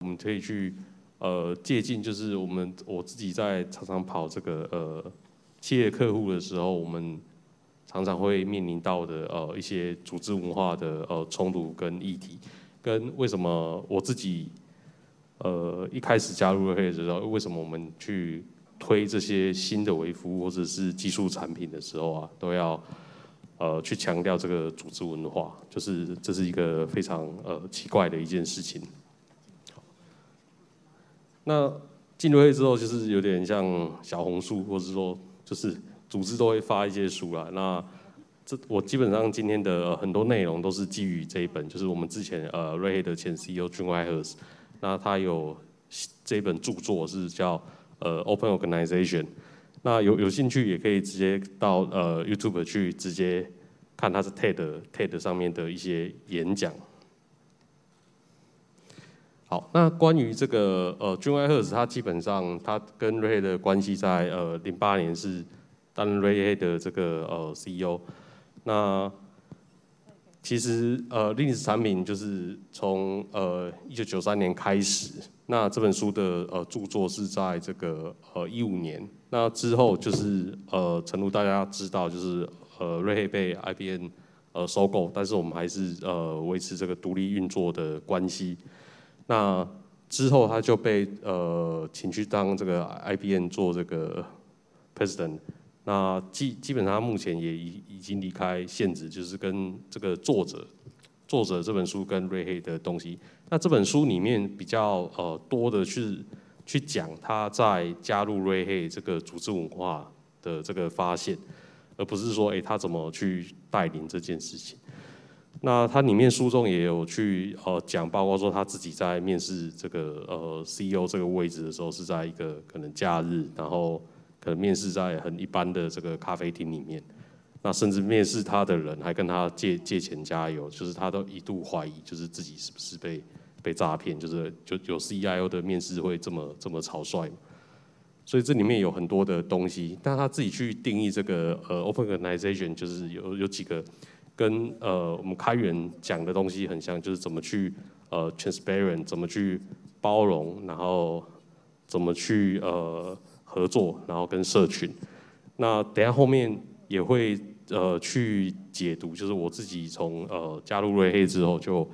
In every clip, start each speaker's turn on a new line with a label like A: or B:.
A: 我们可以去呃接近，就是我们我自己在常常跑这个呃企业客户的时候，我们常常会面临到的呃一些组织文化的呃冲突跟议题，跟为什么我自己呃一开始加入了黑 e 的时候，为什么我们去推这些新的微服务或者是技术产品的时候啊，都要呃去强调这个组织文化，就是这是一个非常呃奇怪的一件事情。那进入会之后，就是有点像小红书，或是说，就是组织都会发一些书啦。那这我基本上今天的很多内容都是基于这一本，就是我们之前呃瑞黑的前 CEO June Hirs。那他有这一本著作是叫呃 Open Organization。那有有兴趣也可以直接到呃 YouTube 去直接看他是 TED TED 上面的一些演讲。好，那关于这个呃军外赫兹，它他基本上他跟 Ray 的关系在呃零八年是担任 Ray 的这个呃 CEO。那其实呃历史产品就是从呃一九九三年开始。那这本书的呃著作是在这个呃一五年。那之后就是呃，诚如大家知道，就是呃 Ray 被 IBM 呃收购，但是我们还是呃维持这个独立运作的关系。那之后，他就被呃请去当这个 IBM 做这个 president。那基基本上目前也已已经离开现职，就是跟这个作者作者这本书跟瑞黑的东西。那这本书里面比较呃多的是去讲他在加入瑞黑这个组织文化的这个发现，而不是说哎他怎么去带领这件事情。那他里面书中也有去呃讲，包括说他自己在面试这个呃 CEO 这个位置的时候，是在一个可能假日，然后可能面试在很一般的这个咖啡厅里面。那甚至面试他的人还跟他借借钱加油，就是他都一度怀疑，就是自己是不是被被诈骗，就是就有 CEO 的面试会这么这么草率。所以这里面有很多的东西，但他自己去定义这个呃 open organization，就是有有几个。跟呃我们开源讲的东西很像，就是怎么去呃 transparent，怎么去包容，然后怎么去呃合作，然后跟社群。那等下后面也会呃去解读，就是我自己从呃加入瑞黑之后就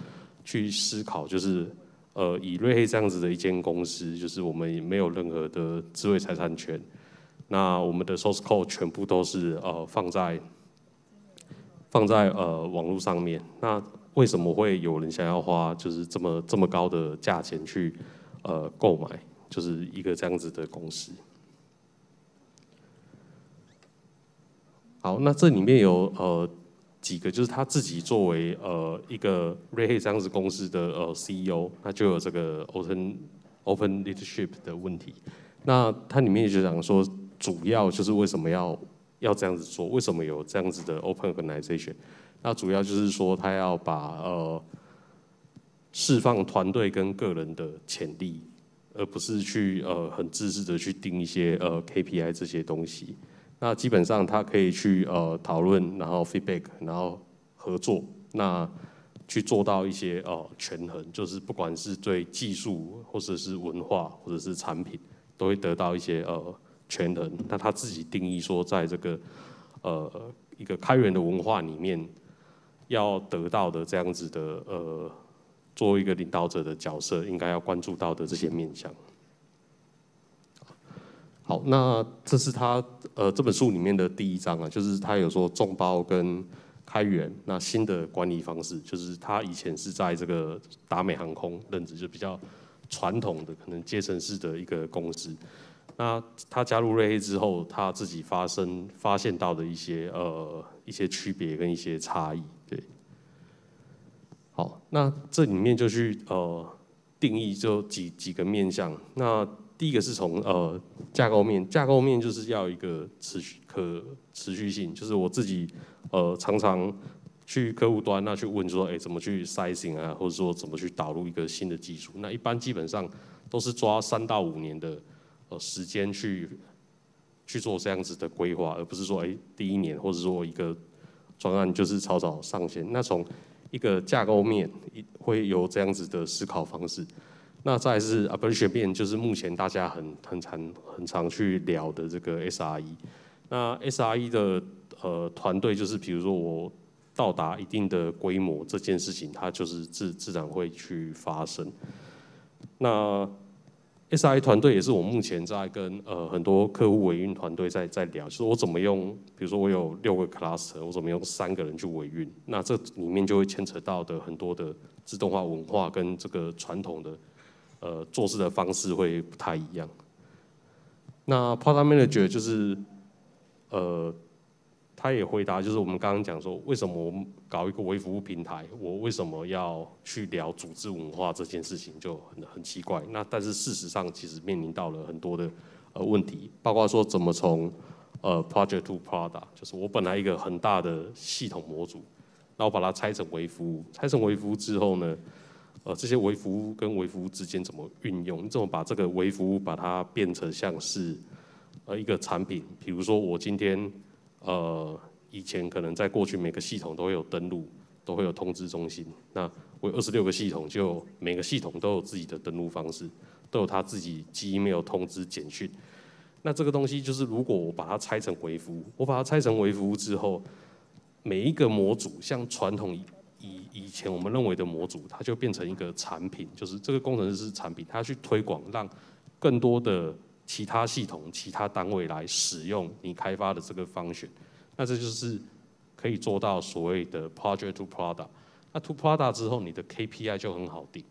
A: 去思考，就是呃以瑞黑这样子的一间公司，就是我们没有任何的智慧财产权，那我们的 source code 全部都是呃放在。放在呃网络上面，那为什么会有人想要花就是这么这么高的价钱去呃购买，就是一个这样子的公司？好，那这里面有呃几个，就是他自己作为呃一个瑞黑这样子公司的呃 CEO，那就有这个 open open leadership 的问题。那他里面就想说，主要就是为什么要？要这样子做，为什么有这样子的 open organization？那主要就是说，他要把呃释放团队跟个人的潜力，而不是去呃很自私的去定一些呃 KPI 这些东西。那基本上，他可以去呃讨论，然后 feedback，然后合作，那去做到一些呃权衡，就是不管是对技术，或者是文化，或者是产品，都会得到一些呃。权衡，那他自己定义说，在这个呃一个开源的文化里面，要得到的这样子的呃，作为一个领导者的角色，应该要关注到的这些面向。好，那这是他呃这本书里面的第一章啊，就是他有说众包跟开源，那新的管理方式，就是他以前是在这个达美航空任职，就比较传统的可能阶层式的一个公司。那他加入瑞黑之后，他自己发生发现到的一些呃一些区别跟一些差异，对。好，那这里面就去呃定义就几几个面向。那第一个是从呃架构面，架构面就是要一个持续可持续性，就是我自己呃常常去客户端那去问说，哎，怎么去 sizing 啊，或者说怎么去导入一个新的技术？那一般基本上都是抓三到五年的。时间去去做这样子的规划，而不是说，哎，第一年或者说一个专案就是草草上线。那从一个架构面，会有这样子的思考方式。那再是 a p p r e c a t i o n 就是目前大家很很常很常去聊的这个 SRE。那 SRE 的呃团队，就是比如说我到达一定的规模，这件事情它就是自自然会去发生。那 SI 团队也是我目前在跟呃很多客户维运团队在在聊，就是我怎么用，比如说我有六个 cluster，我怎么用三个人去维运，那这里面就会牵扯到的很多的自动化文化跟这个传统的呃做事的方式会不太一样。那 Pod Manager 就是呃。他也回答，就是我们刚刚讲说，为什么我搞一个微服务平台？我为什么要去聊组织文化这件事情就很很奇怪。那但是事实上，其实面临到了很多的呃问题，包括说怎么从呃 project to product，就是我本来一个很大的系统模组，那我把它拆成微服务，拆成微服务之后呢，呃这些微服务跟微服务之间怎么运用？你怎么把这个微服务把它变成像是呃一个产品？比如说我今天。呃，以前可能在过去每个系统都会有登录，都会有通知中心。那我二十六个系统，就每个系统都有自己的登录方式，都有他自己基因，没有通知简讯。那这个东西就是，如果我把它拆成微服务，我把它拆成微服务之后，每一个模组像传统以以前我们认为的模组，它就变成一个产品，就是这个工程师是产品，他去推广，让更多的。其他系统、其他单位来使用你开发的这个方式，那这就是可以做到所谓的 project to product。那 to product 之后，你的 KPI 就很好定。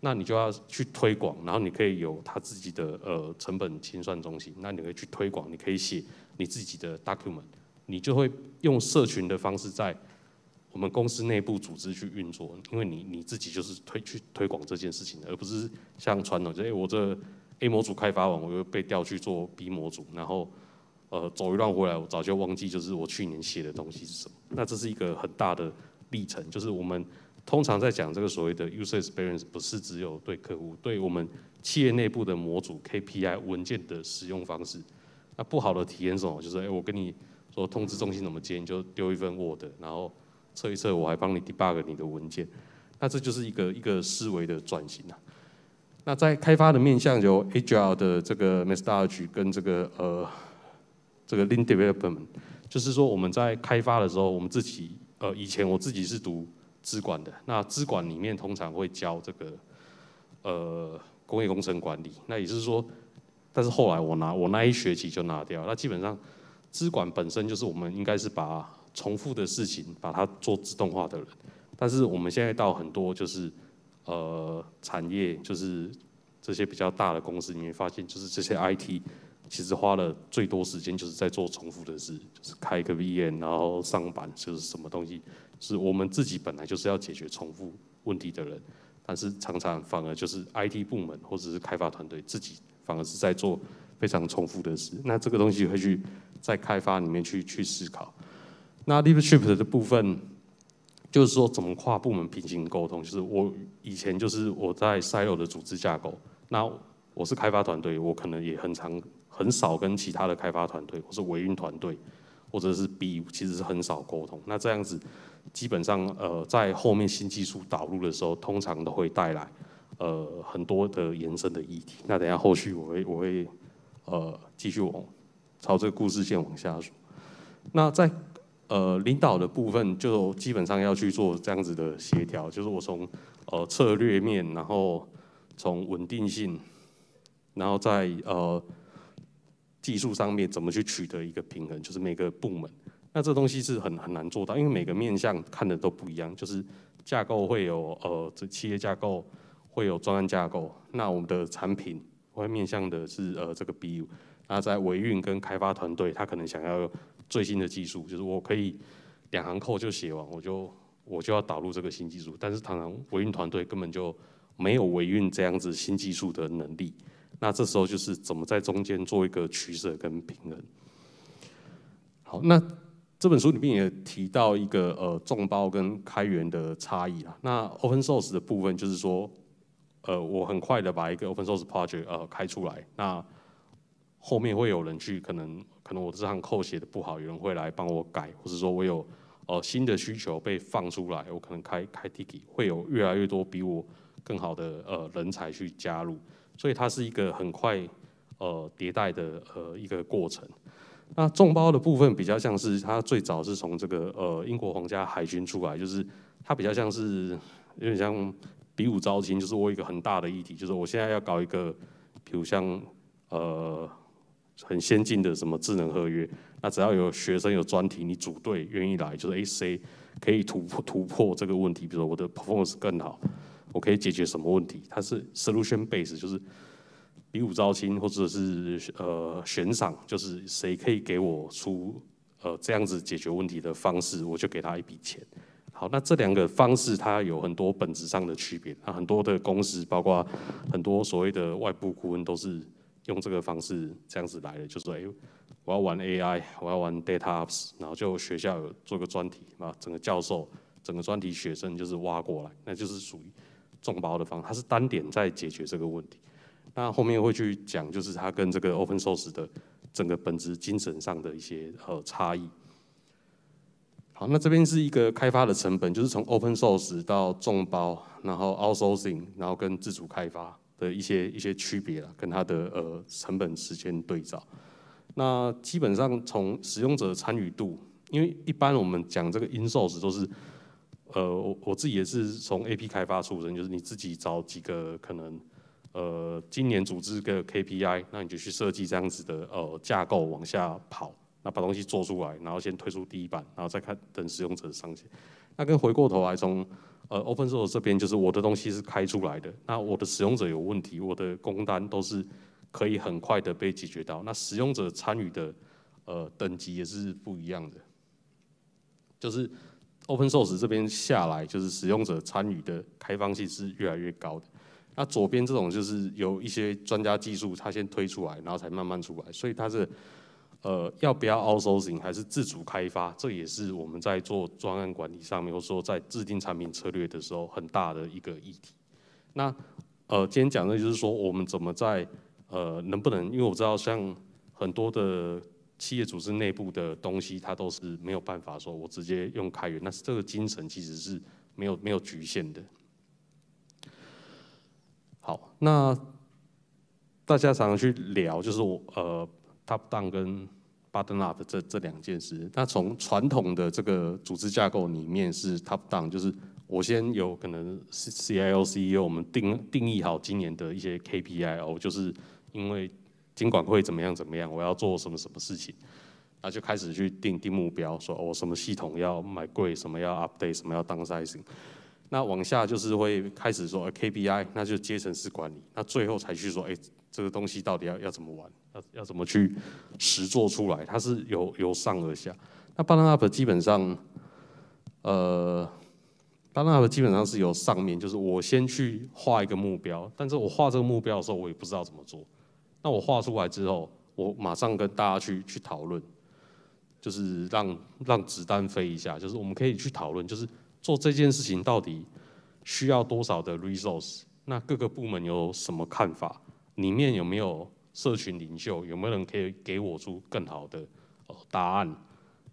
A: 那你就要去推广，然后你可以有他自己的呃成本清算中心。那你可以去推广，你可以写你自己的 document，你就会用社群的方式在我们公司内部组织去运作，因为你你自己就是推去推广这件事情，而不是像传统，就哎我这。A 模组开发完，我又被调去做 B 模组，然后，呃，走一段回来，我早就忘记就是我去年写的东西是什么。那这是一个很大的历程，就是我们通常在讲这个所谓的 user experience，不是只有对客户，对我们企业内部的模组 KPI 文件的使用方式。那不好的体验是什么？就是哎，我跟你说通知中心怎么接，你就丢一份 Word，然后测一测，我还帮你 debug 你的文件。那这就是一个一个思维的转型啊。那在开发的面向有 AI 的这个 m h s d o l o g e 跟这个呃这个 Lean Development，就是说我们在开发的时候，我们自己呃以前我自己是读资管的，那资管里面通常会教这个呃工业工程管理，那也就是说，但是后来我拿我那一学期就拿掉，那基本上资管本身就是我们应该是把重复的事情把它做自动化的人，但是我们现在到很多就是。呃，产业就是这些比较大的公司里面，发现就是这些 IT 其实花了最多时间就是在做重复的事，就是开一个 v m n 然后上板就是什么东西，是我们自己本来就是要解决重复问题的人，但是常常反而就是 IT 部门或者是开发团队自己反而是在做非常重复的事，那这个东西会去在开发里面去去思考。那 leadership 的部分。就是说，怎么跨部门平行沟通？就是我以前就是我在 Silo 的组织架构，那我是开发团队，我可能也很常很少跟其他的开发团队，或是维运团队，或者是 B，其实是很少沟通。那这样子，基本上呃，在后面新技术导入的时候，通常都会带来呃很多的延伸的议题。那等下后续我会我会呃继续往朝这个故事线往下说。那在呃，领导的部分就基本上要去做这样子的协调，就是我从呃策略面，然后从稳定性，然后在呃技术上面怎么去取得一个平衡，就是每个部门，那这东西是很很难做到，因为每个面向看的都不一样，就是架构会有呃这企业架构会有专案架构，那我们的产品会面向的是呃这个 BU。那在维运跟开发团队，他可能想要最新的技术，就是我可以两行扣就写完，我就我就要导入这个新技术。但是常常维运团队根本就没有维运这样子新技术的能力。那这时候就是怎么在中间做一个取舍跟平衡？好，那这本书里面也提到一个呃，众包跟开源的差异啊。那 open source 的部分就是说，呃，我很快的把一个 open source project 呃开出来，那后面会有人去，可能可能我这行扣写的不好，有人会来帮我改，或者说我有呃新的需求被放出来，我可能开开 t i k i 会有越来越多比我更好的呃人才去加入，所以它是一个很快呃迭代的呃一个过程。那众包的部分比较像是，它最早是从这个呃英国皇家海军出来，就是它比较像是有点像比武招亲，就是我一个很大的议题，就是我现在要搞一个，比如像呃。很先进的什么智能合约？那只要有学生有专题，你组队愿意来，就是 AC 可以突破突破这个问题。比如说我的 performance 更好，我可以解决什么问题？它是 solution b a s e 就是比武招亲或者是呃悬赏，就是谁可以给我出呃这样子解决问题的方式，我就给他一笔钱。好，那这两个方式它有很多本质上的区别。那很多的公司，包括很多所谓的外部顾问，都是。用这个方式这样子来的，就是说，哎，我要玩 AI，我要玩 data ops，然后就学校有做个专题啊，整个教授整个专题学生就是挖过来，那就是属于众包的方，它是单点在解决这个问题。那后面会去讲，就是它跟这个 open source 的整个本质精神上的一些呃差异。好，那这边是一个开发的成本，就是从 open source 到众包，然后 outsourcing，然后跟自主开发。的一些一些区别了，跟它的呃成本时间对照，那基本上从使用者参与度，因为一般我们讲这个 in source 都是，呃，我我自己也是从 A P 开发出身，就是你自己找几个可能，呃，今年组织个 K P I，那你就去设计这样子的呃架构往下跑。那把东西做出来，然后先推出第一版，然后再看等使用者上线。那跟回过头来从呃，open source 这边，就是我的东西是开出来的，那我的使用者有问题，我的工单都是可以很快的被解决到。那使用者参与的呃等级也是不一样的，就是 open source 这边下来，就是使用者参与的开放性是越来越高的。那左边这种就是有一些专家技术，他先推出来，然后才慢慢出来，所以它是。呃，要不要 outsourcing 还是自主开发？这也是我们在做专案管理上面，或者说在制定产品策略的时候很大的一个议题。那呃，今天讲的就是说我们怎么在呃能不能？因为我知道像很多的企业组织内部的东西，它都是没有办法说我直接用开源。但是这个精神其实是没有没有局限的。好，那大家常常去聊，就是我呃。Top down 跟 b u t t o m up 这这两件事，那从传统的这个组织架构里面是 top down，就是我先有可能 C CIO CEO 我们定定义好今年的一些 KPI，O，就是因为监管会怎么样怎么样，我要做什么什么事情，那就开始去定定目标，说哦什么系统要买贵，什么要 update，什么要 downsizing，那往下就是会开始说 KPI，那就阶层式管理，那最后才去说哎。这个东西到底要要怎么玩？要要怎么去实做出来？它是由由上而下。那 b a l a n Up 基本上，呃 b a l a n Up 基本上是有上面，就是我先去画一个目标，但是我画这个目标的时候，我也不知道怎么做。那我画出来之后，我马上跟大家去去讨论，就是让让子弹飞一下，就是我们可以去讨论，就是做这件事情到底需要多少的 resource？那各个部门有什么看法？里面有没有社群领袖？有没有人可以给我出更好的呃答案？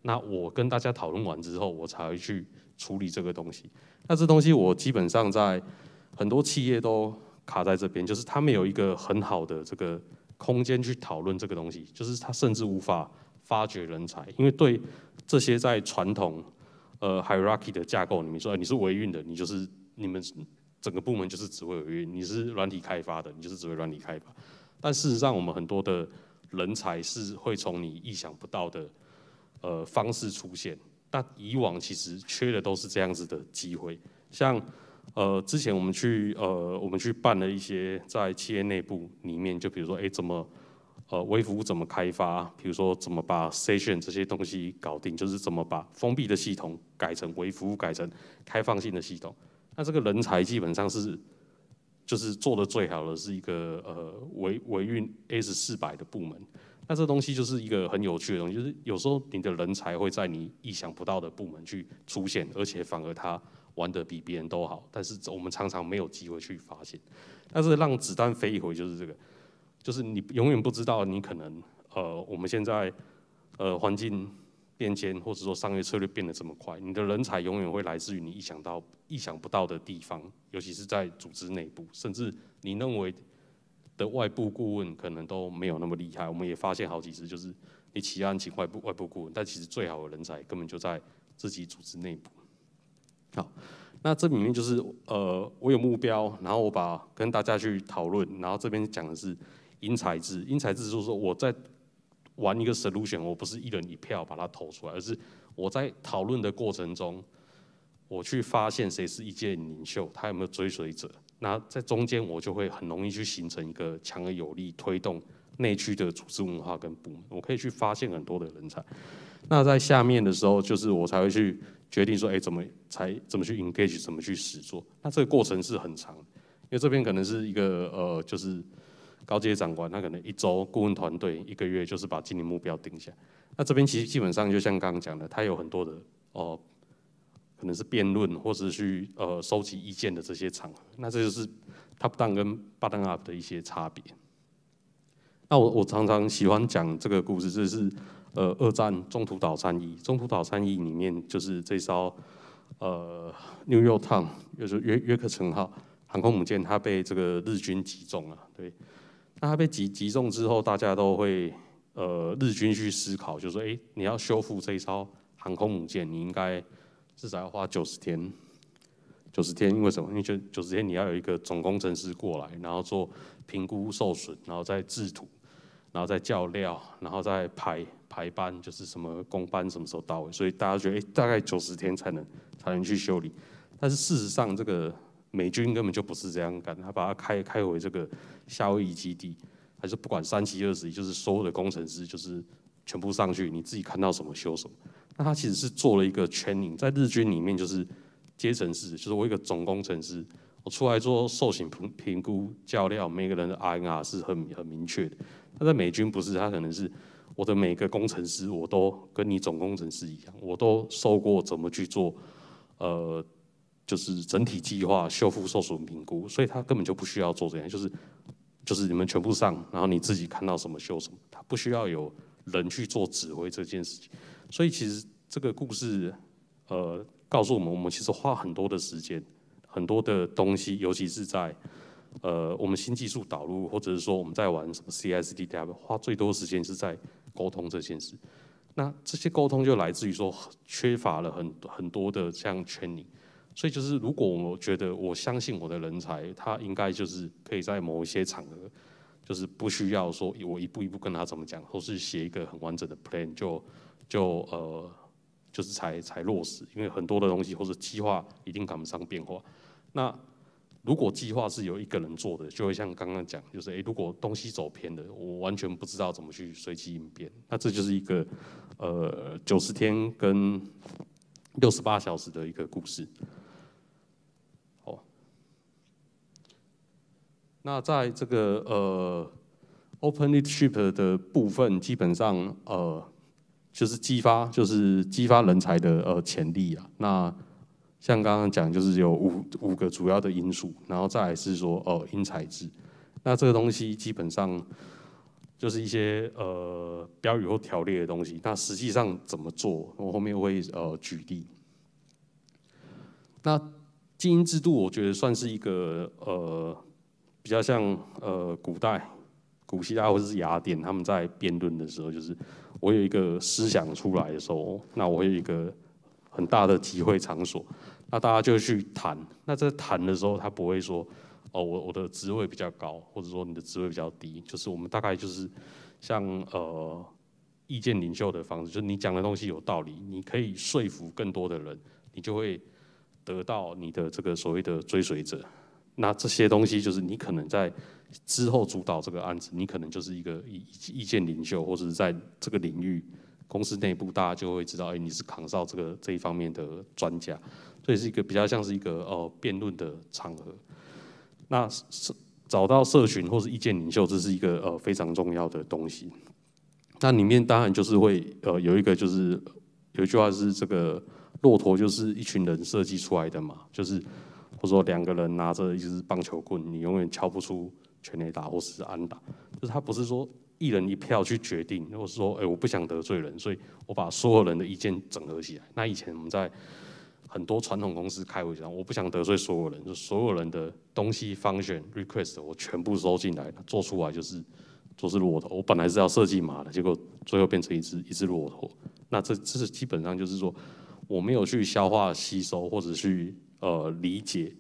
A: 那我跟大家讨论完之后，我才会去处理这个东西。那这东西我基本上在很多企业都卡在这边，就是他没有一个很好的这个空间去讨论这个东西，就是他甚至无法发掘人才，因为对这些在传统呃 hierarchy 的架构里面说，你是维运的，你就是你们。整个部门就是只会有你是软体开发的，你就是只会软体开发。但事实上，我们很多的人才是会从你意想不到的呃方式出现。那以往其实缺的都是这样子的机会。像呃之前我们去呃我们去办了一些在企业内部里面，就比如说哎怎么呃微服务怎么开发，比如说怎么把 session 这些东西搞定，就是怎么把封闭的系统改成微服务，改成开放性的系统。那这个人才基本上是，就是做的最好的是一个呃维维运 S 四百的部门。那这东西就是一个很有趣的东西，就是有时候你的人才会在你意想不到的部门去出现，而且反而他玩的比别人都好，但是我们常常没有机会去发现。但是让子弹飞一回就是这个，就是你永远不知道你可能呃我们现在呃环境。变迁或者说商业策略变得这么快，你的人才永远会来自于你意想不到、意想不到的地方，尤其是在组织内部，甚至你认为的外部顾问可能都没有那么厉害。我们也发现好几次，就是你起案请外部外部顾问，但其实最好的人才根本就在自己组织内部。好，那这里面就是呃，我有目标，然后我把跟大家去讨论，然后这边讲的是因材智，因材智就是说我在。玩一个 solution，我不是一人一票把它投出来，而是我在讨论的过程中，我去发现谁是一届领袖，他有没有追随者，那在中间我就会很容易去形成一个强而有力推动内区的组织文化跟部门，我可以去发现很多的人才。那在下面的时候，就是我才会去决定说，哎，怎么才怎么去 engage，怎么去实做。那这个过程是很长，因为这边可能是一个呃，就是。高阶长官，他可能一周，顾问团队一个月，就是把经营目标定下。那这边其实基本上就像刚刚讲的，他有很多的哦，可能是辩论或者去呃收集意见的这些场合。那这就是 Top Down 跟 Bottom Up 的一些差别。那我我常常喜欢讲这个故事，就是呃二战中途岛战役，中途岛战役里面就是这艘呃“ New York o 肉汤”就是约约克城号航空母舰，它被这个日军击中了，对。它被击击中之后，大家都会呃，日军去思考，就说：哎，你要修复这艘航空母舰，你应该至少要花九十天。九十天，因为什么？因为九九十天你要有一个总工程师过来，然后做评估受损，然后再制图，然后再校料，然后再排排班，就是什么工班什么时候到位。所以大家觉得，哎，大概九十天才能才能去修理。但是事实上，这个。美军根本就不是这样干，他把它开开回这个夏威夷基地，还是不管三七二十一，就是所有的工程师就是全部上去，你自己看到什么修什么。那他其实是做了一个 training，在日军里面就是阶层式，就是我一个总工程师，我出来做受刑评评估教料，每个人的 I N R 是很很明确的。他在美军不是，他可能是我的每个工程师我都跟你总工程师一样，我都受过怎么去做，呃。就是整体计划、修复、受损评估，所以他根本就不需要做这样，就是就是你们全部上，然后你自己看到什么修什么，他不需要有人去做指挥这件事情。所以其实这个故事，呃，告诉我们，我们其实花很多的时间、很多的东西，尤其是在呃我们新技术导入，或者是说我们在玩什么 CSDW，花最多时间是在沟通这件事。那这些沟通就来自于说缺乏了很很多的这样 training。所以就是，如果我觉得我相信我的人才，他应该就是可以在某一些场合，就是不需要说我一步一步跟他怎么讲，或是写一个很完整的 plan 就就呃就是才才落实。因为很多的东西或者计划一定赶不上变化。那如果计划是由一个人做的，就会像刚刚讲，就是诶，如果东西走偏了，我完全不知道怎么去随机应变。那这就是一个呃九十天跟六十八小时的一个故事。那在这个呃，open leadership 的部分，基本上呃，就是激发，就是激发人才的呃潜力啊。那像刚刚讲，就是有五五个主要的因素，然后再是说呃，因材制。那这个东西基本上就是一些呃标语或条例的东西。那实际上怎么做，我后面会呃举例。那经营制度，我觉得算是一个呃。比较像呃，古代古希腊或者是雅典，他们在辩论的时候，就是我有一个思想出来的时候，那我有一个很大的集会场所，那大家就去谈。那在谈的时候，他不会说哦，我我的职位比较高，或者说你的职位比较低，就是我们大概就是像呃，意见领袖的方式，就是你讲的东西有道理，你可以说服更多的人，你就会得到你的这个所谓的追随者。那这些东西就是你可能在之后主导这个案子，你可能就是一个意意见领袖，或者是在这个领域公司内部大家就会知道，哎，你是扛造这个这一方面的专家，所以是一个比较像是一个呃辩论的场合。那社找到社群或是意见领袖，这是一个呃非常重要的东西。那里面当然就是会呃有一个就是有一句话是这个骆驼就是一群人设计出来的嘛，就是。或者说两个人拿着一支棒球棍，你永远敲不出全垒打或是安打。就是他不是说一人一票去决定，或者说哎我不想得罪人，所以我把所有人的意见整合起来。那以前我们在很多传统公司开会的我不想得罪所有人，就所有人的东西、function、request 我全部收进来了，做出来就是就是骆驼。我本来是要设计码的，结果最后变成一支一支骆驼。那这这是基本上就是说我没有去消化吸收或者去。呃，理解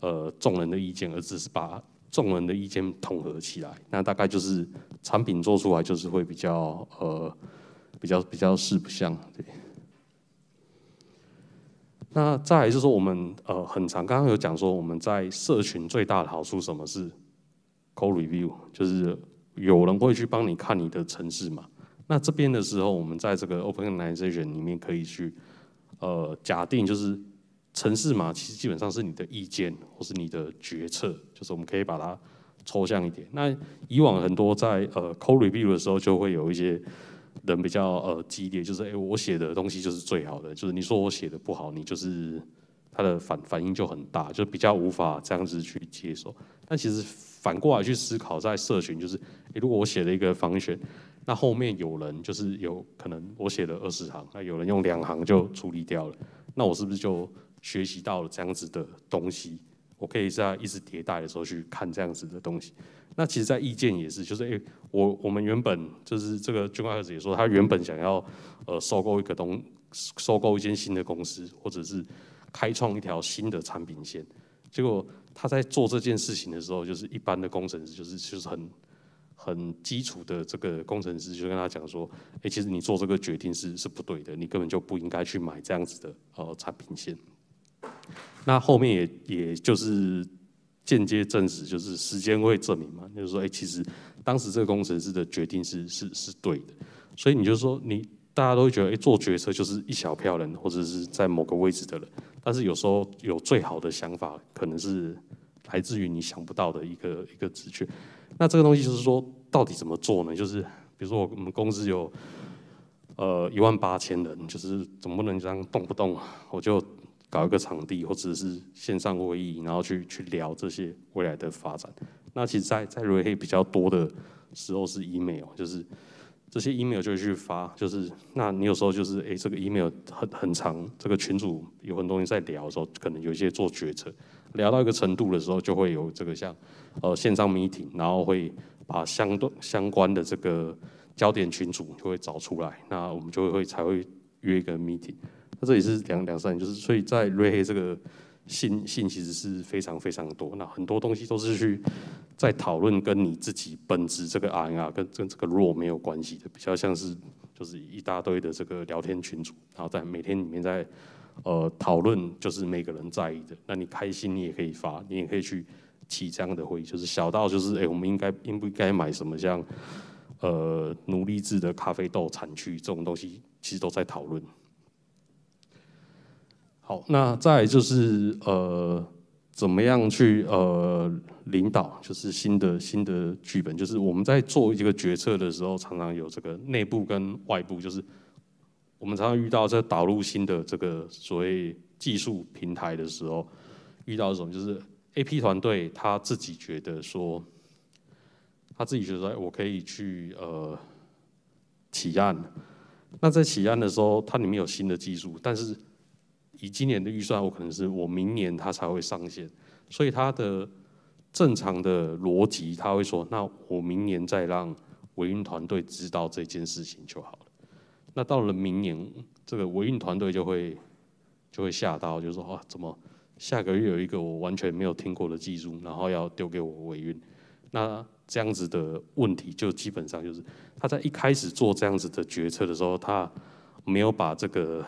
A: 呃众人的意见，而只是把众人的意见统合起来，那大概就是产品做出来就是会比较呃比较比较四不像对。那再就是说，我们呃很长，刚刚有讲说我们在社群最大的好处什么是 c review，就是有人会去帮你看你的城市嘛。那这边的时候，我们在这个 open organization 里面可以去呃假定就是。城市嘛，其实基本上是你的意见或是你的决策，就是我们可以把它抽象一点。那以往很多在呃 review code 的时候，就会有一些人比较呃激烈，就是哎，我写的东西就是最好的，就是你说我写的不好，你就是他的反反应就很大，就比较无法这样子去接受。但其实反过来去思考，在社群，就是如果我写了一个防选，那后面有人就是有可能我写了二十行，那有人用两行就处理掉了，那我是不是就？学习到了这样子的东西，我可以在一直迭代的时候去看这样子的东西。那其实，在意见也是，就是诶，我我们原本就是这个君冠盒也说，他原本想要呃收购一个东，收购一间新的公司，或者是开创一条新的产品线。结果他在做这件事情的时候，就是一般的工程师，就是就是很很基础的这个工程师，就跟他讲说，诶，其实你做这个决定是是不对的，你根本就不应该去买这样子的呃产品线。那后面也也就是间接证实，就是时间会证明嘛。就是说，哎，其实当时这个工程师的决定是是是对的。所以你就说，你大家都会觉得，哎，做决策就是一小票人或者是在某个位置的人。但是有时候有最好的想法，可能是来自于你想不到的一个一个直觉。那这个东西就是说，到底怎么做呢？就是比如说，我们公司有呃一万八千人，就是总不能这样动不动我就。搞一个场地，或者是线上会议，然后去去聊这些未来的发展。那其实，在在瑞黑比较多的时候是 email，就是这些 email 就去发，就是那你有时候就是哎这个 email 很很长，这个群组有很多人在聊的时候，可能有一些做决策。聊到一个程度的时候，就会有这个像呃线上 meeting，然后会把相对相关的这个焦点群组就会找出来，那我们就会才会约一个 meeting。那这也是两两三年，就是所以在瑞黑这个信信其实是非常非常多。那很多东西都是去在讨论跟你自己本质这个 R N R 跟跟这个弱没有关系的，比较像是就是一大堆的这个聊天群组，然后在每天里面在呃讨论，就是每个人在意的。那你开心你也可以发，你也可以去起这样的会议，就是小到就是哎，我们应该应不应该买什么像呃奴隶制的咖啡豆产区这种东西，其实都在讨论。好，那再就是呃，怎么样去呃领导？就是新的新的剧本，就是我们在做一个决策的时候，常常有这个内部跟外部。就是我们常常遇到在导入新的这个所谓技术平台的时候，遇到一种就是 A P 团队他自己觉得说，他自己觉得我可以去呃起案。那在起案的时候，它里面有新的技术，但是以今年的预算，我可能是我明年他才会上线，所以他的正常的逻辑他会说：那我明年再让维运团队知道这件事情就好了。那到了明年，这个维运团队就会就会吓到，就说：哇，怎么下个月有一个我完全没有听过的技术，然后要丢给我维运？那这样子的问题就基本上就是他在一开始做这样子的决策的时候，他没有把这个。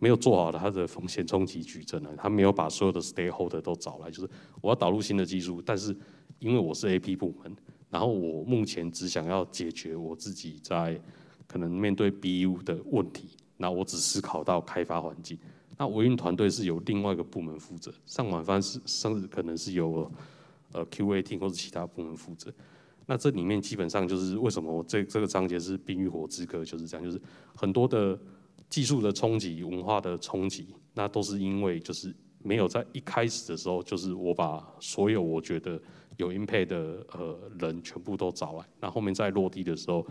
A: 没有做好他的风险冲击矩阵呢？他没有把所有的 stakeholder 都找来。就是我要导入新的技术，但是因为我是 A P 部门，然后我目前只想要解决我自己在可能面对 B U 的问题，那我只思考到开发环境。那运团队是由另外一个部门负责，上晚饭是甚至可能是由呃 Q A T 或者其他部门负责。那这里面基本上就是为什么我这这个章节是冰与火之歌就是这样，就是很多的。技术的冲击，文化的冲击，那都是因为就是没有在一开始的时候，就是我把所有我觉得有 impact 的呃人全部都找来，那后面在落地的时候，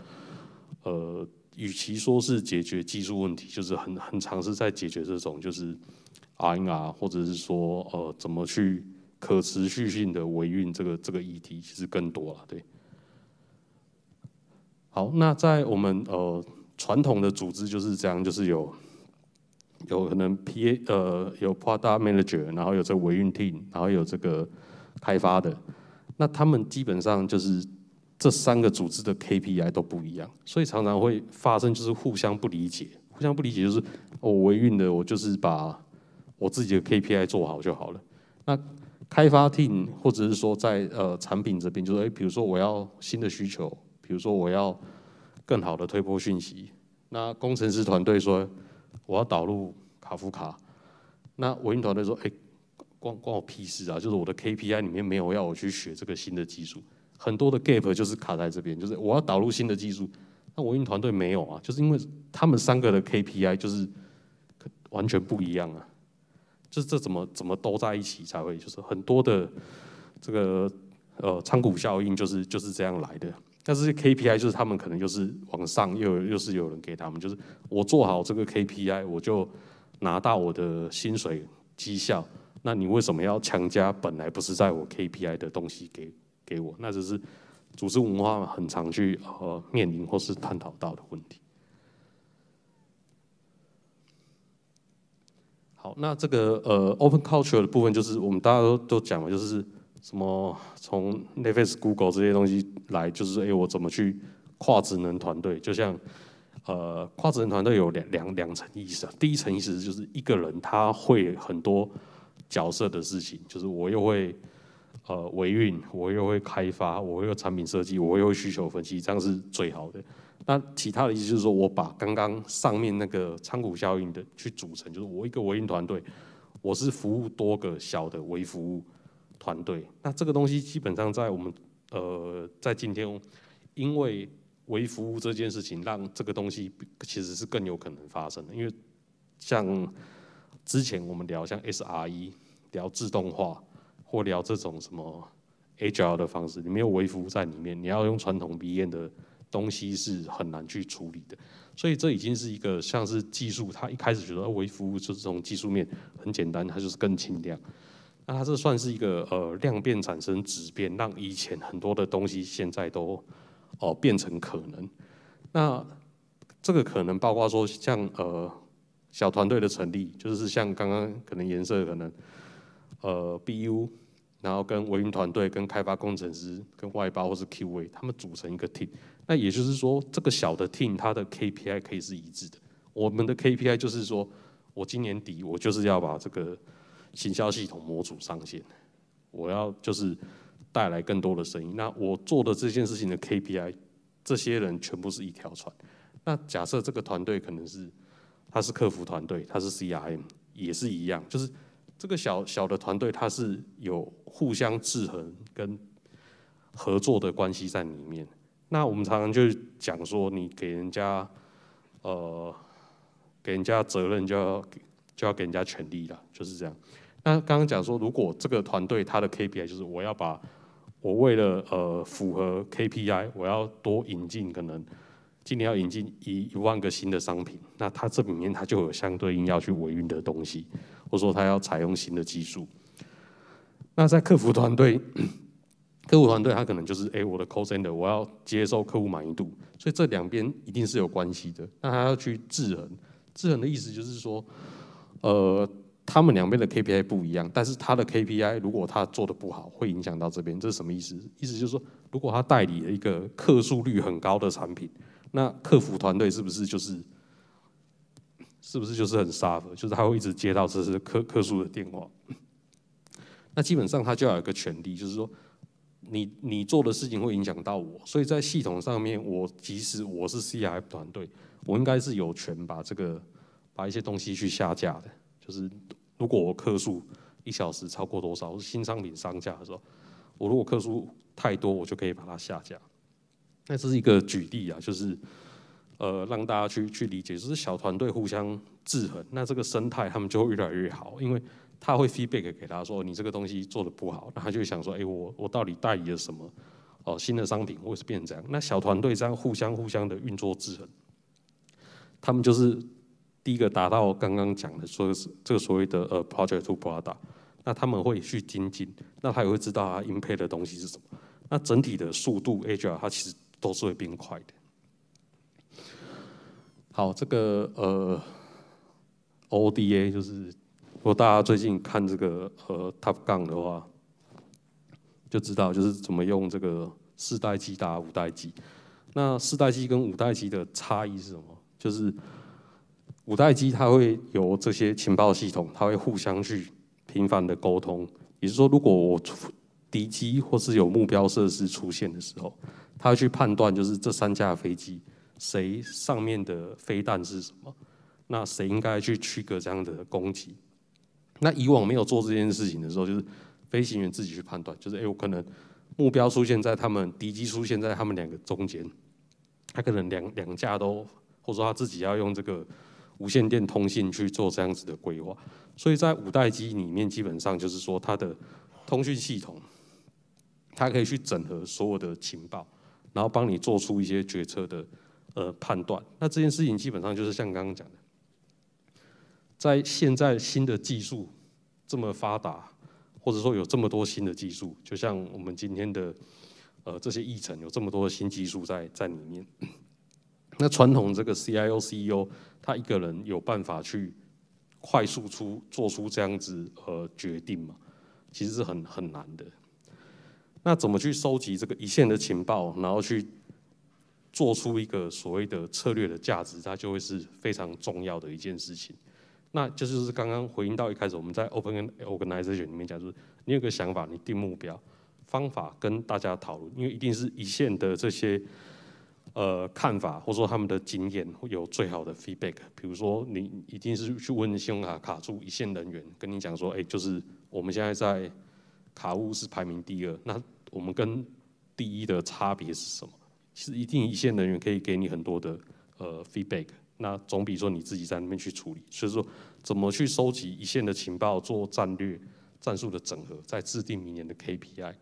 A: 呃，与其说是解决技术问题，就是很很尝试在解决这种就是 RNR 或者是说呃怎么去可持续性的维运这个这个议题，其实更多了，对。好，那在我们呃。传统的组织就是这样，就是有有可能 P A 呃有 product manager，然后有这个维运 team，然后有这个开发的，那他们基本上就是这三个组织的 KPI 都不一样，所以常常会发生就是互相不理解，互相不理解就是我维运的我就是把我自己的 KPI 做好就好了，那开发 team 或者是说在呃产品这边就是诶，比如说我要新的需求，比如说我要。更好的推波讯息。那工程师团队说：“我要导入卡夫卡，那 a 那运团队说：“哎，关关我屁事啊！就是我的 KPI 里面没有要我去学这个新的技术，很多的 gap 就是卡在这边。就是我要导入新的技术，那运团队没有啊，就是因为他们三个的 KPI 就是完全不一样啊。就是这怎么怎么都在一起才会，就是很多的这个呃仓股效应，就是就是这样来的。”但是 KPI 就是他们可能又是往上又又是有人给他们，就是我做好这个 KPI，我就拿到我的薪水绩效。那你为什么要强加本来不是在我 KPI 的东西给给我？那就是组织文化很常去呃面临或是探讨到的问题。好，那这个呃 open culture 的部分就是我们大家都都讲了，就是。什么从奈飞、Google 这些东西来，就是说，哎，我怎么去跨职能团队？就像，呃，跨职能团队有两两两层意思啊。第一层意思就是一个人他会很多角色的事情，就是我又会呃维运，我又会开发，我又产品设计，我又需求分析，这样是最好的。那其他的意思就是说我把刚刚上面那个仓谷效应的去组成，就是我一个维运团队，我是服务多个小的微服务。团队，那这个东西基本上在我们，呃，在今天，因为微服务这件事情，让这个东西其实是更有可能发生的。因为像之前我们聊像 SRE，聊自动化，或聊这种什么 HR 的方式，你没有微服务在里面，你要用传统 B n 的东西是很难去处理的。所以这已经是一个像是技术，他一开始觉得微服务这种技术面很简单，它就是更轻量。那它这算是一个呃量变产生质变，让以前很多的东西现在都哦变成可能。那这个可能包括说像呃小团队的成立，就是像刚刚可能颜色可能呃 BU，然后跟运团队、跟开发工程师、跟外包或是 QA，他们组成一个 team。那也就是说，这个小的 team 它的 KPI 可以是一致的。我们的 KPI 就是说我今年底我就是要把这个。行销系统模组上线，我要就是带来更多的生意。那我做的这件事情的 KPI，这些人全部是一条船。那假设这个团队可能是，他是客服团队，他是 CRM 也是一样，就是这个小小的团队它是有互相制衡跟合作的关系在里面。那我们常常就讲说，你给人家呃给人家责任就要。就要给人家权利了，就是这样。那刚刚讲说，如果这个团队他的 KPI 就是我要把我为了呃符合 KPI，我要多引进可能今年要引进一一万个新的商品，那他这里面他就有相对应要去维运的东西。或者说他要采用新的技术，那在客服团队，客服团队他可能就是哎我的 call center 我要接受客户满意度，所以这两边一定是有关系的。那他要去制衡，制衡的意思就是说。呃，他们两边的 KPI 不一样，但是他的 KPI 如果他做的不好，会影响到这边，这是什么意思？意思就是说，如果他代理了一个客诉率很高的产品，那客服团队是不是就是，是不是就是很沙？就是他会一直接到这是客客诉的电话？那基本上他就要有一个权利，就是说，你你做的事情会影响到我，所以在系统上面，我即使我是 c i f 团队，我应该是有权把这个。把一些东西去下架的，就是如果我客数一小时超过多少，我是新商品上架的时候，我如果客数太多，我就可以把它下架。那这是一个举例啊，就是呃让大家去去理解，就是小团队互相制衡，那这个生态他们就会越来越好，因为他会 feedback 给他说你这个东西做的不好，那他就想说，哎，我我到底代理了什么？哦，新的商品或者是变成这样，那小团队这样互相互相的运作制衡，他们就是。第一个达到刚刚讲的，说是这个所谓的呃 project to product，那他们会去精进，那他也会知道他应配的东西是什么，那整体的速度，Agile 它其实都是会变快的。好，这个呃 ODA 就是如果大家最近看这个呃 Tuf 杠的话，就知道就是怎么用这个四代机打五代机，那四代机跟五代机的差异是什么？就是。五代机它会有这些情报系统，它会互相去频繁的沟通。也就是说，如果我敌机或是有目标设施出现的时候，它去判断就是这三架飞机谁上面的飞弹是什么，那谁应该去区隔这样的攻击。那以往没有做这件事情的时候，就是飞行员自己去判断，就是哎，我可能目标出现在他们敌机出现在他们两个中间，他可能两两架都，或者说他自己要用这个。无线电通信去做这样子的规划，所以在五代机里面，基本上就是说它的通讯系统，它可以去整合所有的情报，然后帮你做出一些决策的呃判断。那这件事情基本上就是像刚刚讲的，在现在新的技术这么发达，或者说有这么多新的技术，就像我们今天的呃这些议程有这么多的新技术在在里面。那传统这个 CIO CEO 他一个人有办法去快速出做出这样子呃决定吗？其实是很很难的。那怎么去收集这个一线的情报，然后去做出一个所谓的策略的价值，它就会是非常重要的一件事情。那这就是刚刚回应到一开始我们在 Open Organization 里面讲，就是你有个想法，你定目标，方法跟大家讨论，因为一定是一线的这些。呃，看法或者说他们的经验有最好的 feedback。比如说，你一定是去问信用卡卡住一线人员，跟你讲说，哎，就是我们现在在卡务是排名第二，那我们跟第一的差别是什么？其实一定一线人员可以给你很多的呃 feedback。那总比说你自己在那边去处理。所以说，怎么去收集一线的情报，做战略战术的整合，在制定明年的 KPI，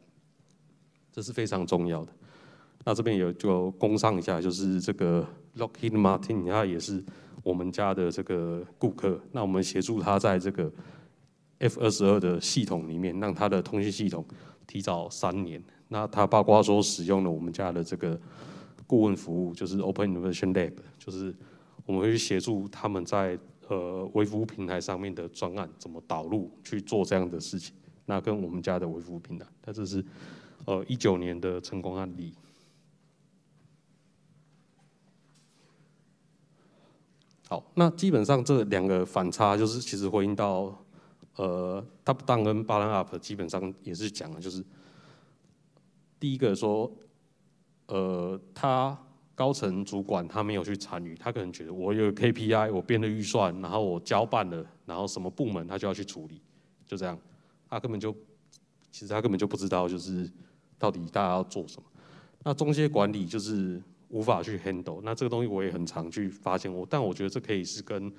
A: 这是非常重要的。那这边也就工商一下，就是这个 Lockheed Martin，他也是我们家的这个顾客。那我们协助他在这个 F 二十二的系统里面，让他的通讯系统提早三年。那他包括说使用了我们家的这个顾问服务，就是 Open Innovation Lab，就是我们会去协助他们在呃微服务平台上面的专案怎么导入去做这样的事情。那跟我们家的微服务平台，那这是呃一九年的成功案例。好，那基本上这两个反差就是，其实回应到，呃 t o p Down 跟 b o t t o m Up 基本上也是讲的就是第一个说，呃，他高层主管他没有去参与，他可能觉得我有 KPI，我编了预算，然后我交办了，然后什么部门他就要去处理，就这样，他根本就，其实他根本就不知道就是到底大家要做什么，那中间管理就是。无法去 handle，那这个东西我也很常去发现我，但我觉得这可以是跟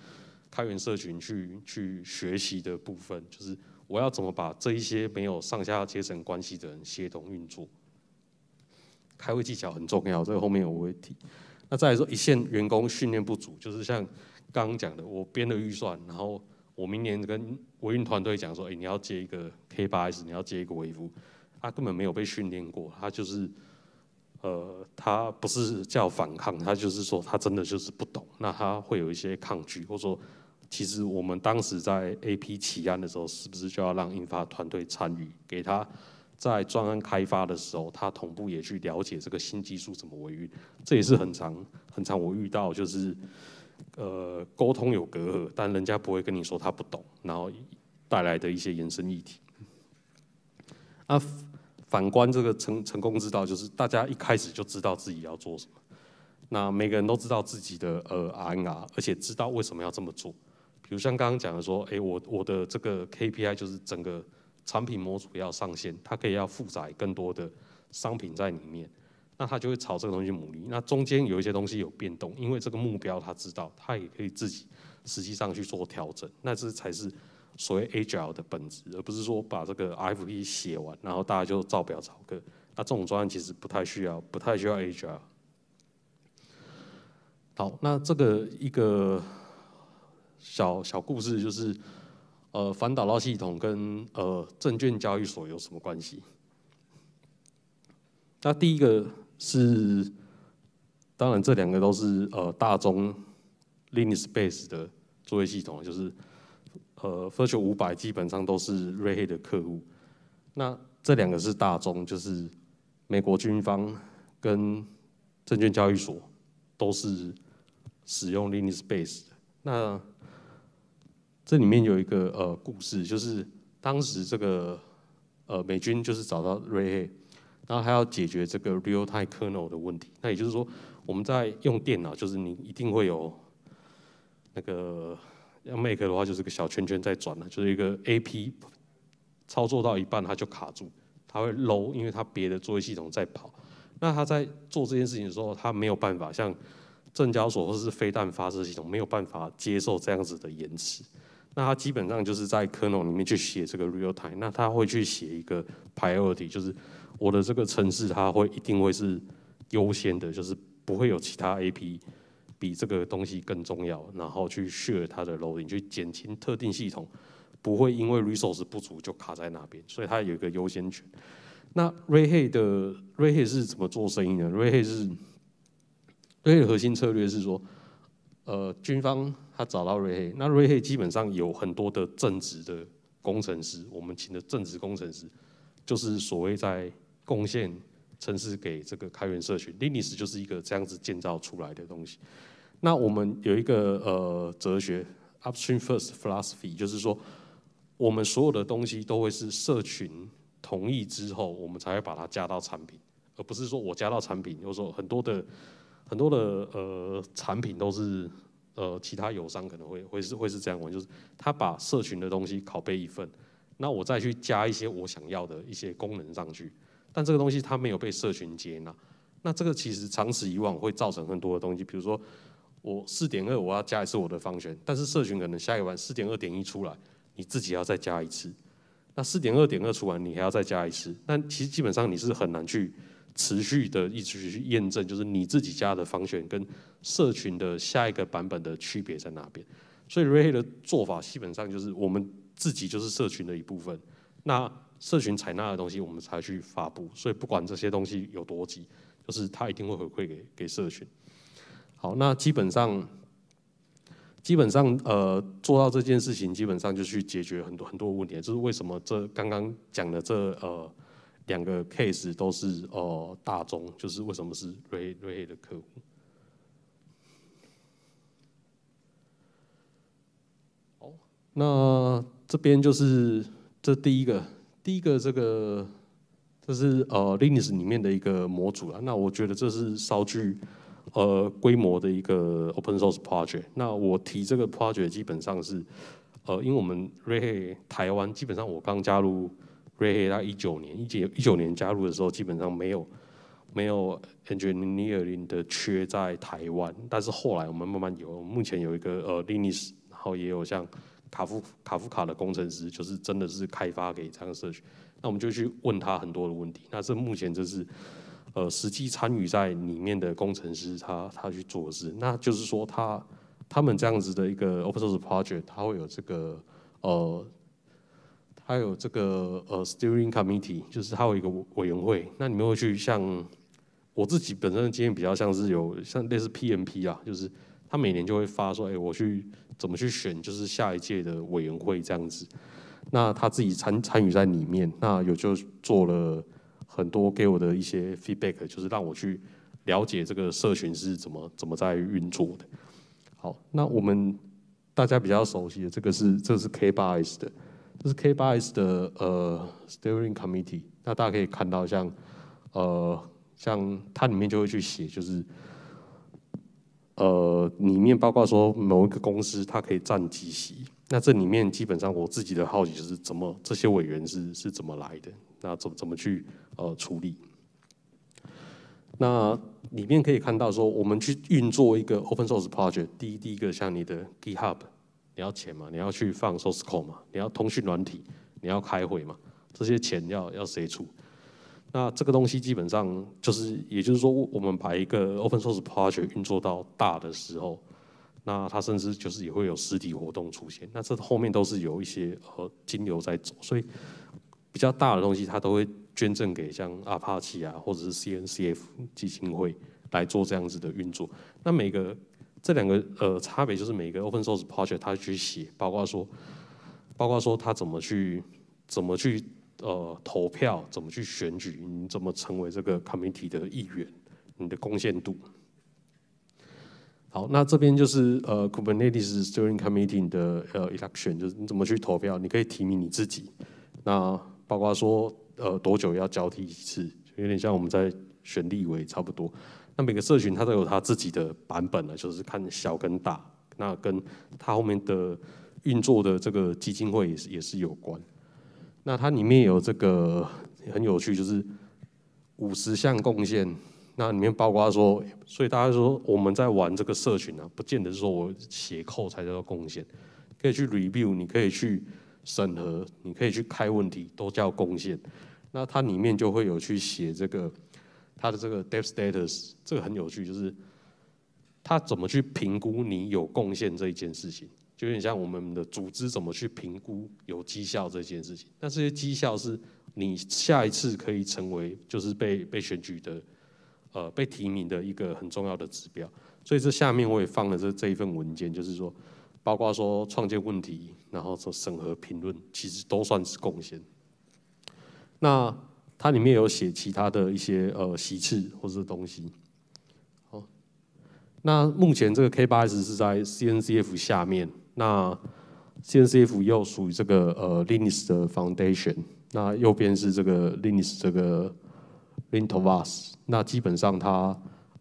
A: 开源社群去去学习的部分，就是我要怎么把这一些没有上下阶层关系的人协同运作。开会技巧很重要，这个后面我会提。那再来说一线员工训练不足，就是像刚刚讲的，我编的预算，然后我明年跟维运团队讲说，哎，你要接一个 K 八 S，你要接一个维服，他根本没有被训练过，他就是。呃，他不是叫反抗，他就是说他真的就是不懂，那他会有一些抗拒。或者说，其实我们当时在 A P 起案的时候，是不是就要让印发团队参与，给他在专案开发的时候，他同步也去了解这个新技术怎么维运？这也是很常、很常我遇到，就是呃沟通有隔阂，但人家不会跟你说他不懂，然后带来的一些衍生议题。啊。反观这个成成功之道，就是大家一开始就知道自己要做什么，那每个人都知道自己的呃 R N R，而且知道为什么要这么做。比如像刚刚讲的说，哎，我我的这个 K P I 就是整个产品模组要上线，它可以要负载更多的商品在里面，那他就会朝这个东西努力。那中间有一些东西有变动，因为这个目标他知道，他也可以自己实际上去做调整，那这才是。所谓 A. G. L 的本质，而不是说把这个 F. P 写完，然后大家就照表找课。那这种专案其实不太需要，不太需要 A. G. L。好，那这个一个小小故事就是，呃，反导垃系统跟呃证券交易所有什么关系？那第一个是，当然这两个都是呃大中 Linux base 的作业系统，就是。呃 f i r t u n e 五百基本上都是 Ray 的客户。那这两个是大宗，就是美国军方跟证券交易所都是使用 Linux base。那这里面有一个呃故事，就是当时这个呃美军就是找到 Ray，然后他要解决这个 Realtime Kernel 的问题。那也就是说，我们在用电脑，就是你一定会有那个。要 make 的话，就是个小圈圈在转了，就是一个 AP 操作到一半，它就卡住，它会 low，因为它别的作业系统在跑。那它在做这件事情的时候，它没有办法像证交所或是飞弹发射系统，没有办法接受这样子的延迟。那它基本上就是在 kernel 里面去写这个 realtime，那它会去写一个 priority，就是我的这个程式，它会一定会是优先的，就是不会有其他 AP。比这个东西更重要，然后去削它的楼顶，去减轻特定系统不会因为 resource 不足就卡在那边，所以它有一个优先权。那 r a y h e y 的 r a y h e y 是怎么做生意的 r a y h e y 是 r a y h 核心策略是说，呃，军方他找到 r a y h e y 那 r a y h e y 基本上有很多的正职的工程师，我们请的正职工程师就是所谓在贡献城市给这个开源社群，Linux 就是一个这样子建造出来的东西。那我们有一个呃哲学，upstream first philosophy，就是说，我们所有的东西都会是社群同意之后，我们才会把它加到产品，而不是说我加到产品，有时候很多的很多的呃产品都是呃其他友商可能会会是会是这样，问，就是他把社群的东西拷贝一份，那我再去加一些我想要的一些功能上去，但这个东西它没有被社群接纳，那这个其实长此以往会造成很多的东西，比如说。我四点二，我要加一次我的方选，但是社群可能下一晚四点二点一出来，你自己要再加一次。那四点二点二出完，你还要再加一次。那其实基本上你是很难去持续的一直去验证，就是你自己加的方选跟社群的下一个版本的区别在哪边。所以 Ray 的做法基本上就是，我们自己就是社群的一部分，那社群采纳的东西，我们才去发布。所以不管这些东西有多急，就是它一定会回馈给给社群。好，那基本上，基本上呃，做到这件事情，基本上就去解决很多很多问题。就是为什么？这刚刚讲的这呃两个 case 都是哦，大众，就是为什么是 r 瑞 y r 的客户？好，那这边就是这第一个，第一个这个，这是呃 Linux 里面的一个模组了。那我觉得这是稍具。呃，规模的一个 open source project。那我提这个 project，基本上是，呃，因为我们 Ray 台湾基本上我刚加入 Ray 一九年，一九一九年加入的时候，基本上没有没有 engineer i n g 的缺在台湾。但是后来我们慢慢有，目前有一个呃 Linux，然后也有像卡夫卡、夫卡的工程师，就是真的是开发给这个社区。那我们就去问他很多的问题。那是目前就是。呃，实际参与在里面的工程师，他他去做事，那就是说他他们这样子的一个 open source project，他会有这个呃，他有这个呃 steering committee，就是他有一个委员会。那你们会去像我自己本身的经验比较像是有像类似 PMP 啊，就是他每年就会发说，哎，我去怎么去选，就是下一届的委员会这样子。那他自己参参与在里面，那有就做了。很多给我的一些 feedback 就是让我去了解这个社群是怎么怎么在运作的。好，那我们大家比较熟悉的这个是，这是 K8s 的，这是 K8s 的呃 Steering Committee。那大家可以看到，像呃像它里面就会去写，就是呃里面包括说某一个公司它可以占几席。那这里面基本上，我自己的好奇是，怎么这些委员是是怎么来的？那怎怎么去呃处理？那里面可以看到，说我们去运作一个 open source project，第一第一个，像你的 GitHub，你要钱嘛？你要去放 source code 嘛？你要通讯软体？你要开会嘛？这些钱要要谁出？那这个东西基本上就是，也就是说，我们把一个 open source project 运作到大的时候。那它甚至就是也会有实体活动出现，那这后面都是有一些呃金流在走，所以比较大的东西它都会捐赠给像阿帕奇啊，或者是 CNCF 基金会来做这样子的运作。那每个这两个呃差别就是每个 Open Source Project 它去写，包括说，包括说它怎么去怎么去呃投票，怎么去选举，你怎么成为这个 Committee 的议员，你的贡献度。好，那这边就是呃，Kubernetes Steering Committee 的呃 election，就是你怎么去投票，你可以提名你自己。那包括说呃多久要交替一次，有点像我们在选立委差不多。那每个社群它都有它自己的版本呢，就是看小跟大，那跟它后面的运作的这个基金会也是也是有关。那它里面有这个很有趣，就是五十项贡献。那里面包括说，所以大家说我们在玩这个社群呢，不见得是说我写扣才叫做贡献，可以去 review，你可以去审核，你可以去开问题，都叫贡献。那它里面就会有去写这个它的这个 depth status，这个很有趣，就是它怎么去评估你有贡献这一件事情，就有点像我们的组织怎么去评估有绩效这件事情。那这些绩效是你下一次可以成为就是被被选举的。呃，被提名的一个很重要的指标，所以这下面我也放了这这一份文件，就是说，包括说创建问题，然后说审核评论，其实都算是贡献。那它里面有写其他的一些呃习次或者东西。好，那目前这个 K 八 S 是在 CNCF 下面，那 CNCF 又属于这个呃 Linux 的 Foundation，那右边是这个 Linux 这个 l i n t v a s 那基本上，他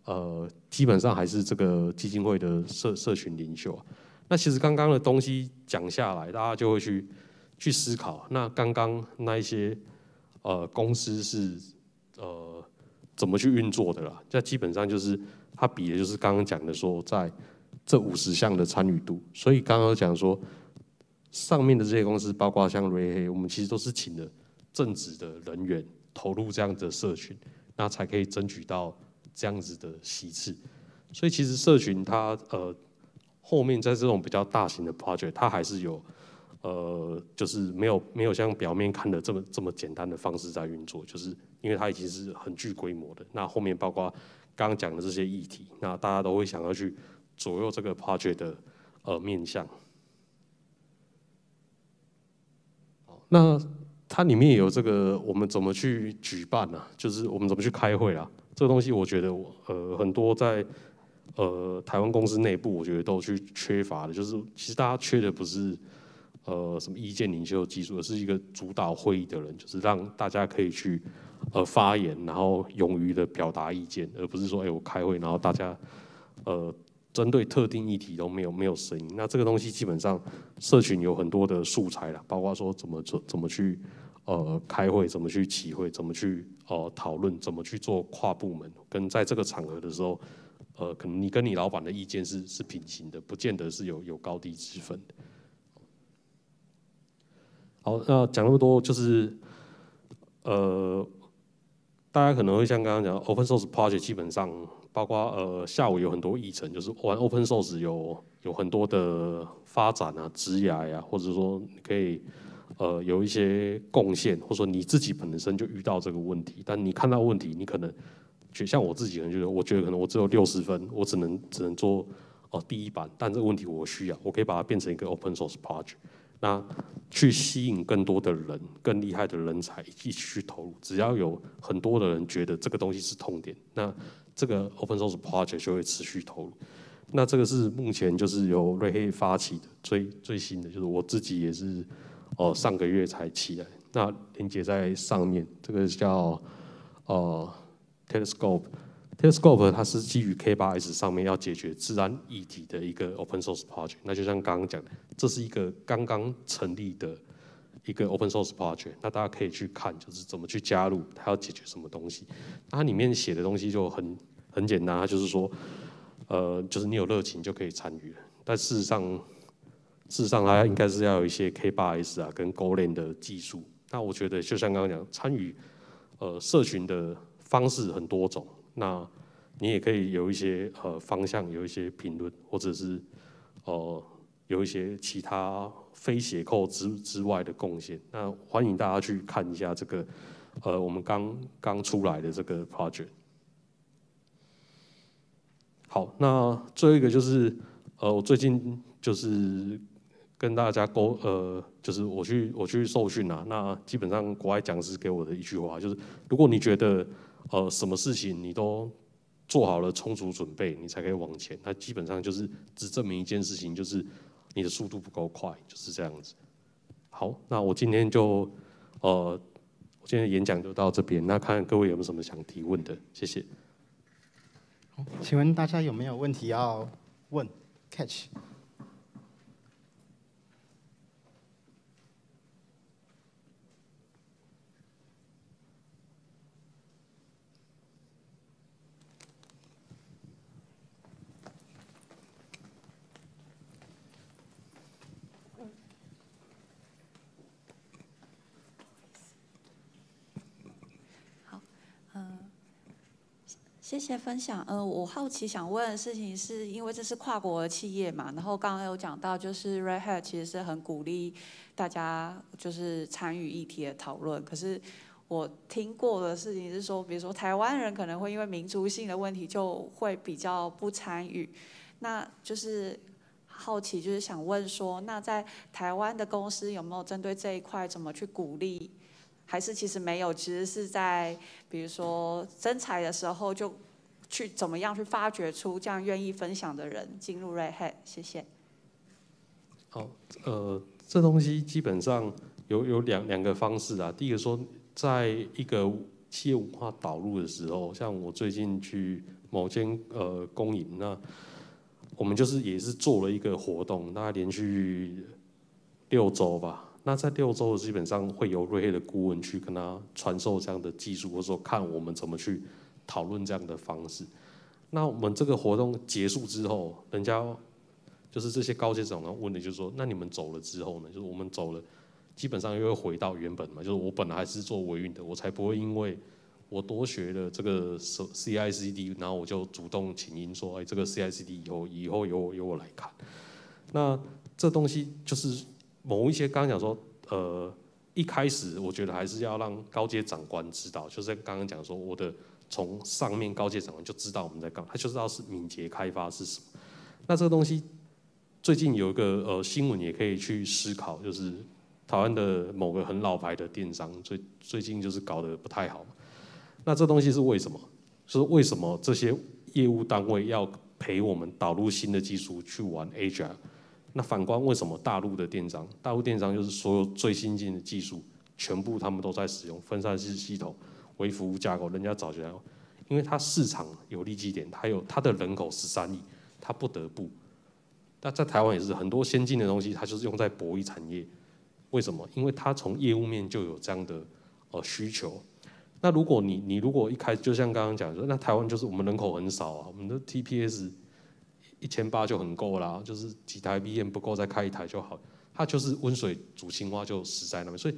A: 呃，基本上还是这个基金会的社社群领袖啊。那其实刚刚的东西讲下来，大家就会去去思考。那刚刚那一些呃公司是呃怎么去运作的啦？那基本上就是他比的就是刚刚讲的说，在这五十项的参与度。所以刚刚讲说，上面的这些公司，包括像瑞黑，我们其实都是请的正职的人员投入这样的社群。那才可以争取到这样子的席次，所以其实社群它呃后面在这种比较大型的 project，它还是有呃就是没有没有像表面看的这么这么简单的方式在运作，就是因为它已经是很具规模的。那后面包括刚刚讲的这些议题，那大家都会想要去左右这个 project 的呃面向。那。它里面有这个，我们怎么去举办呢？就是我们怎么去开会啊？这个东西我觉得，呃，很多在呃台湾公司内部，我觉得都去缺乏的，就是其实大家缺的不是呃什么意见领袖技术，而是一个主导会议的人，就是让大家可以去呃发言，然后勇于的表达意见，而不是说哎我开会然后大家呃。针对特定议题都没有没有声音，那这个东西基本上社群有很多的素材了，包括说怎么做、怎么去呃开会、怎么去集会、怎么去呃讨论、怎么去做跨部门，跟在这个场合的时候，呃，可能你跟你老板的意见是是平行的，不见得是有有高低之分的。好，那讲那么多就是，呃，大家可能会像刚刚讲，open source project 基本上。包括呃，下午有很多议程，就是玩 Open Source 有有很多的发展啊，职涯啊，或者说你可以呃有一些贡献，或者说你自己本身就遇到这个问题，但你看到问题，你可能像我自己，可能觉得我觉得可能我只有六十分，我只能只能做哦第一版，但这个问题我需要，我可以把它变成一个 Open Source Project，那去吸引更多的人，更厉害的人才一起去投入，只要有很多的人觉得这个东西是痛点，那。这个 open source project 就会持续投入。那这个是目前就是由瑞黑发起的最最新的，就是我自己也是哦上个月才起来。那连接在上面，这个叫呃 telescope。telescope 它是基于 k8s 上面要解决自然一体的一个 open source project。那就像刚刚讲的，这是一个刚刚成立的一个 open source project。那大家可以去看，就是怎么去加入，它要解决什么东西。它里面写的东西就很。很简单，他就是说，呃，就是你有热情就可以参与。但事实上，事实上，它应该是要有一些 K 八 S 啊跟 GoLand 的技术。那我觉得，就像刚刚讲，参与呃社群的方式很多种。那你也可以有一些呃方向，有一些评论，或者是呃有一些其他非写扣之之外的贡献。那欢迎大家去看一下这个呃我们刚刚出来的这个 project。好，那最后一个就是，呃，我最近就是跟大家沟，呃，就是我去我去受训啊，那基本上国外讲师给我的一句话就是，如果你觉得呃什么事情你都做好了充足准备，你才可以往前，那基本上就是只证明一件事情，就是你的速度不够快，就是这样子。好，那我今天就呃，我今天演讲就到这边，那看各位有没有什么想提问的，谢谢。请问大家有没有问题要问 Catch？谢谢分享。嗯，我好奇想问的事情是，因为这是跨国企业嘛，然后刚刚有讲到，就是 Red Hat 其实是很鼓励大家就是参与议题的讨论。可是我听过的事情是说，比如说台湾人可能会因为民族性的问题，就会比较不参与。那就是好奇，就是想问说，那在台湾的公司有没有针对这一块怎么去鼓励？还是其实没有，其实是在比如说征才的时候就去怎么样去发掘出这样愿意分享的人进入 r e d h a t 谢谢。好，呃，这东西基本上有有两两个方式啊。第一个说，在一个企业文化导入的时候，像我最近去某间呃公营，那我们就是也是做了一个活动，那连续六周吧。那在六周，基本上会有瑞黑的顾问去跟他传授这样的技术，或者说看我们怎么去讨论这样的方式。那我们这个活动结束之后，人家就是这些高级长官问的，就是说：“那你们走了之后呢？就是我们走了，基本上又回到原本嘛。就是我本来还是做维运的，我才不会因为我多学了这个 C I C D，然后我就主动请缨说：哎，这个 C I C D 以后以后由由我来看。那这东西就是。”某一些刚刚讲说，呃，一开始我觉得还是要让高阶长官知道，就是在刚刚讲说，我的从上面高阶长官就知道我们在干，他就知道是敏捷开发是什么。那这个东西最近有一个呃新闻也可以去思考，就是台湾的某个很老牌的电商最最近就是搞得不太好，那这东西是为什么？是为什么这些业务单位要陪我们导入新的技术去玩 AI？那反观为什么大陆的电商，大陆电商就是所有最新进的技术，全部他们都在使用分散式系统、微服务架构。人家早来，因为它市场有利基点，它有它的人口十三亿，它不得不。那在台湾也是很多先进的东西，它就是用在博弈产业。为什么？因为它从业务面就有这样的呃需求。那如果你你如果一开始就像刚刚讲说，那台湾就是我们人口很少啊，我们的 TPS。一千八就很够啦，就是几台 VM 不够，再开一台就好。它就是温水煮青蛙，就死在那边。所以，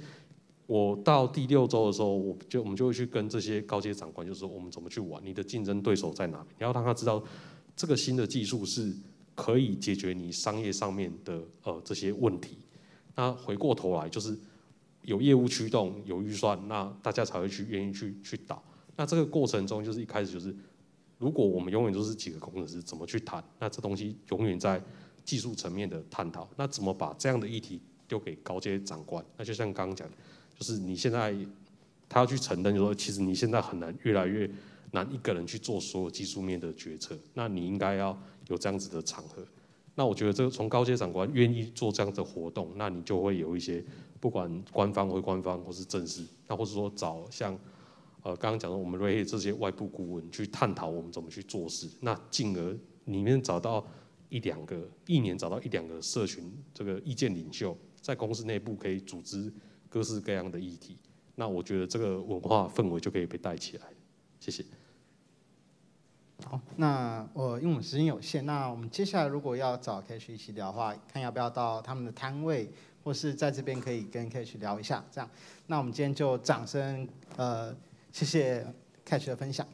A: 我到第六周的时候，我就我们就会去跟这些高阶长官，就是说我们怎么去玩，你的竞争对手在哪？里，你要让他知道，这个新的技术是可以解决你商业上面的呃这些问题。那回过头来，就是有业务驱动，有预算，那大家才会去愿意去去打。那这个过程中，就是一开始就是。如果我们永远都是几个工程师，怎么去谈？那这东西永远在技术层面的探讨。那怎么把这样的议题丢给高阶长官？那就像刚刚讲，就是你现在他要去承认，就说其实你现在很难，越来越难一个人去做所有技术面的决策。那你应该要有这样子的场合。那我觉得这个从高阶长官愿意做这样的活动，那你就会有一些不管官方或官方或是正式，那或者说找像。呃，刚刚讲的我们瑞 y 这些外部顾问去探讨我们怎么去做事，那进而里面找到一两个，一年找到一两个社群这个意见领袖，在公司内部可以组织各式各样的议题，那我觉得这个文化氛围就可以被带起来。谢谢。好，那我因为我们时间有限，那我们接下来如果要找 c a s h 一起聊的话，看要不要到他们的摊位，或是在这边可以跟 c a s h 聊一下，这样。那我们今天就掌声，呃。谢谢凯 h 的分享。